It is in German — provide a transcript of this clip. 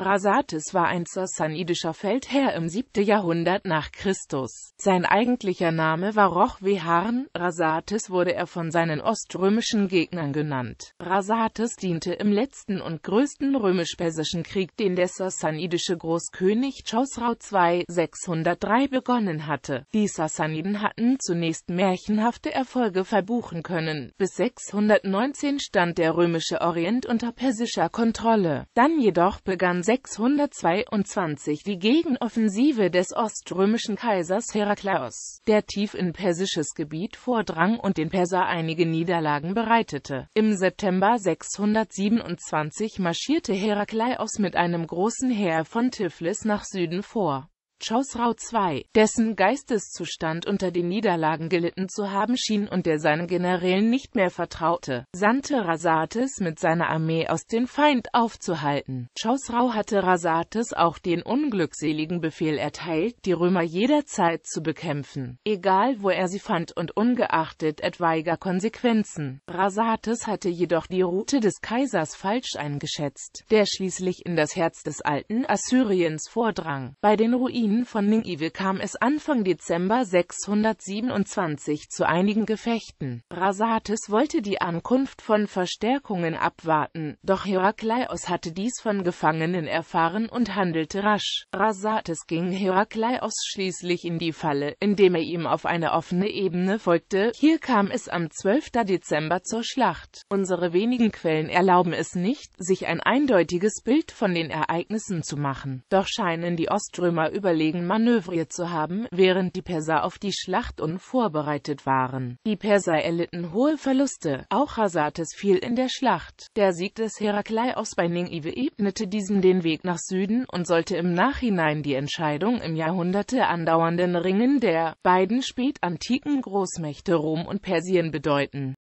Rhasates war ein sassanidischer Feldherr im 7. Jahrhundert nach Christus. Sein eigentlicher Name war Roch Weharn. Rhasates wurde er von seinen oströmischen Gegnern genannt. Rhasates diente im letzten und größten römisch-persischen Krieg, den der sassanidische Großkönig Chosrau II 603 begonnen hatte. Die Sassaniden hatten zunächst märchenhafte Erfolge verbuchen können. Bis 619 stand der römische Orient unter persischer Kontrolle. Dann jedoch begann 622 die Gegenoffensive des oströmischen Kaisers Herakleios, der tief in persisches Gebiet vordrang und den Perser einige Niederlagen bereitete. Im September 627 marschierte Herakleios mit einem großen Heer von Tiflis nach Süden vor Chausrau II, dessen Geisteszustand unter den Niederlagen gelitten zu haben schien und der seinen Generälen nicht mehr vertraute, sandte Rasates mit seiner Armee aus den Feind aufzuhalten. Chausrau hatte Rasates auch den unglückseligen Befehl erteilt, die Römer jederzeit zu bekämpfen, egal wo er sie fand und ungeachtet etwaiger Konsequenzen. Rasates hatte jedoch die Route des Kaisers falsch eingeschätzt, der schließlich in das Herz des alten Assyriens vordrang. Bei den Ruinen Kolonien von Ningiville kam es Anfang Dezember 627 zu einigen Gefechten. Rasates wollte die Ankunft von Verstärkungen abwarten, doch Herakleios hatte dies von Gefangenen erfahren und handelte rasch. Rasates ging Herakleios schließlich in die Falle, indem er ihm auf eine offene Ebene folgte. Hier kam es am 12. Dezember zur Schlacht. Unsere wenigen Quellen erlauben es nicht, sich ein eindeutiges Bild von den Ereignissen zu machen. Doch scheinen die Oströmer überlegen, überlegen manövriert zu haben, während die Perser auf die Schlacht unvorbereitet waren. Die Perser erlitten hohe Verluste, auch Hasates fiel in der Schlacht. Der Sieg des Herakleios bei Ningive ebnete diesen den Weg nach Süden und sollte im Nachhinein die Entscheidung im Jahrhunderte andauernden Ringen der beiden spätantiken Großmächte Rom und Persien bedeuten.